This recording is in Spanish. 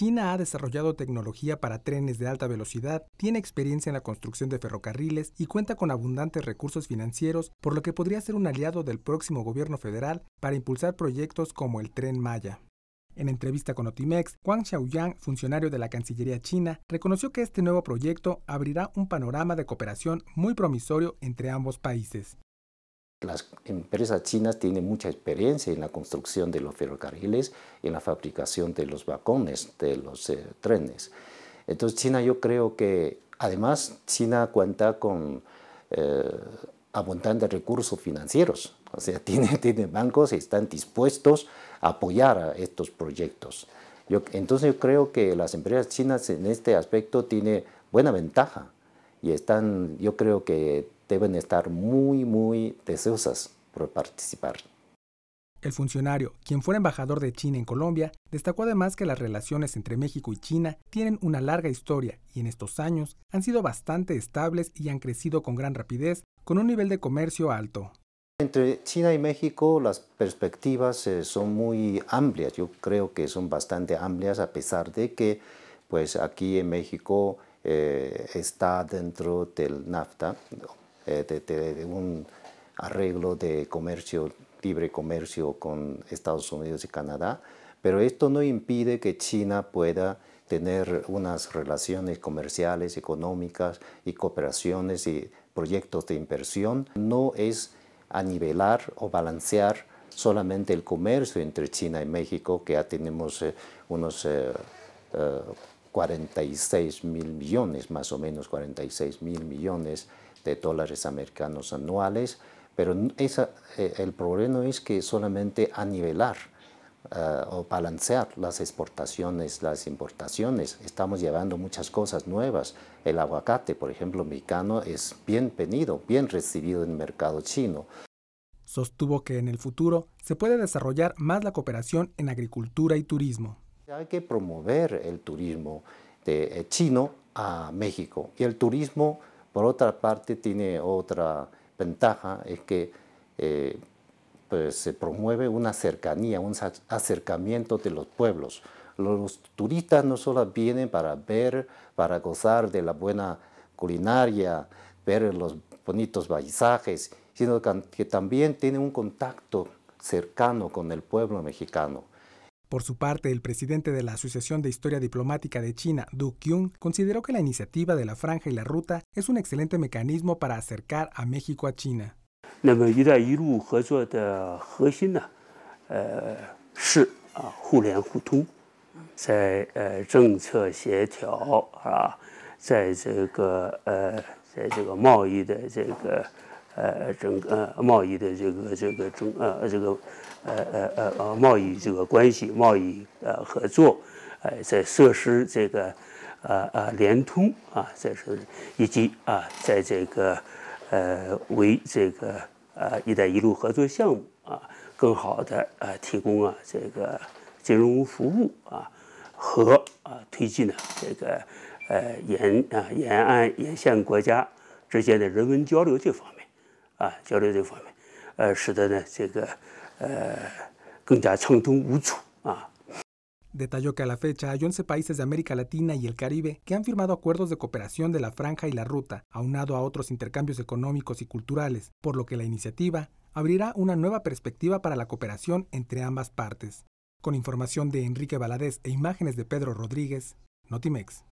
China ha desarrollado tecnología para trenes de alta velocidad, tiene experiencia en la construcción de ferrocarriles y cuenta con abundantes recursos financieros, por lo que podría ser un aliado del próximo gobierno federal para impulsar proyectos como el tren Maya. En entrevista con Otimex, Wang Xiaoyang, funcionario de la Cancillería china, reconoció que este nuevo proyecto abrirá un panorama de cooperación muy promisorio entre ambos países. Las empresas chinas tienen mucha experiencia en la construcción de los ferrocarriles y en la fabricación de los vagones, de los eh, trenes. Entonces China yo creo que además China cuenta con eh, abundantes recursos financieros, o sea, tiene, bancos y están dispuestos a apoyar a estos proyectos. entonces yo creo que las empresas chinas en este aspecto tienen buena ventaja y están, yo creo que deben estar muy, muy deseosas por participar. El funcionario, quien fue embajador de China en Colombia, destacó además que las relaciones entre México y China tienen una larga historia y en estos años han sido bastante estables y han crecido con gran rapidez, con un nivel de comercio alto. Entre China y México las perspectivas eh, son muy amplias, yo creo que son bastante amplias a pesar de que pues aquí en México eh, está dentro del NAFTA, eh, de, un arreglo de comercio, libre comercio con Estados Unidos y Canadá, pero esto no impide que China pueda tener unas relaciones comerciales, económicas y cooperaciones y proyectos de inversión. No es a nivelar o balancear solamente el comercio entre China y México, que ya tenemos eh, unos eh, 46 mil millones, más o menos 46 mil millones de dólares americanos anuales, pero eh, el problema es que solamente a nivelar eh, o balancear las exportaciones, las importaciones, estamos llevando muchas cosas nuevas. El aguacate, por ejemplo, mexicano es bienvenido, bien recibido en el mercado chino. Sostuvo que en el futuro se puede desarrollar más la cooperación en agricultura y turismo. Hay que promover el turismo eh, chino a México. Y el turismo, por otra parte, tiene otra ventaja, es que eh, pues, se promueve una cercanía, un acercamiento de los pueblos. Los turistas no solo vienen para ver, para gozar de la buena culinaria, ver los bonitos paisajes, sino que también tienen un contacto cercano con el pueblo mexicano. Por su parte, el presidente de la Asociación de Historia Diplomática de China, Du Qiong, consideró que la iniciativa de la Franja y la Ruta es un excelente mecanismo para acercar a México a China. 呃，整个贸易的这个这个中呃这个，呃呃呃呃贸易这个关系、贸易呃合作，呃在设施这个呃呃联通啊，在是以及啊，在这个呃为这个呃“一带一路”合作项目啊，更好的呃提供啊这个金融服务啊，和啊推进呢这个呃沿啊沿岸沿线国家之间的人文交流这方面。Detalló que a la fecha hay 11 países de América Latina y el Caribe que han firmado acuerdos de cooperación de la franja y la ruta, aunado a otros intercambios económicos y culturales, por lo que la iniciativa abrirá una nueva perspectiva para la cooperación entre ambas partes. Con información de Enrique Valadez e imágenes de Pedro Rodríguez, Notimex.